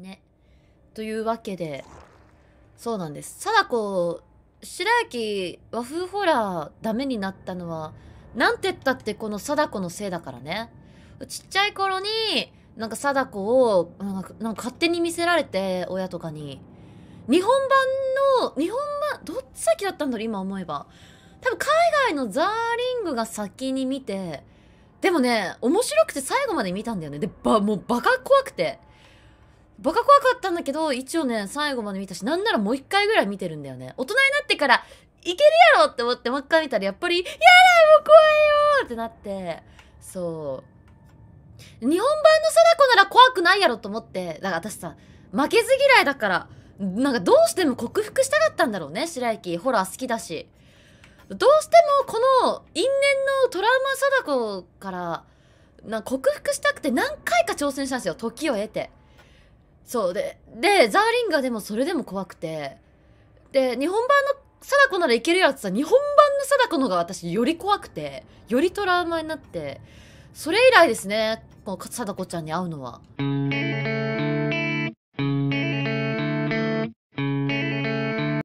ね。というわけで、そうなんです。貞子、白雪和風ホラーダメになったのは、なんて言ったってこの貞子のせいだからね。ちっちゃい頃に、なんか貞子を、なんか勝手に見せられて、親とかに。日本版の、日本版、どっち先だったんだろう、今思えば。多分海外のザーリングが先に見て、でもね、面白くて最後まで見たんだよね。で、ば、もうバカ怖くて。バカ怖かったんだけど、一応ね、最後まで見たし、なんならもう一回ぐらい見てるんだよね。大人になってから、いけるやろって思って、もう一回見たら、やっぱり、やだもう怖いよってなって、そう。日本版の貞子なら怖くないやろと思って、だから私さ、負けず嫌いだから、なんかどうしても克服したかったんだろうね、白雪。ホラー好きだし。どうしてもこの因縁のトラウマ貞子から、な克服したくて何回か挑戦したんですよ、時を得て。そうで、で、ザーリンがでもそれでも怖くて、で、日本版の貞子ならいけるやつさ、日本版の貞子の方が私より怖くて、よりトラウマになって、それ以来ですね、この貞子ちゃんに会うのは。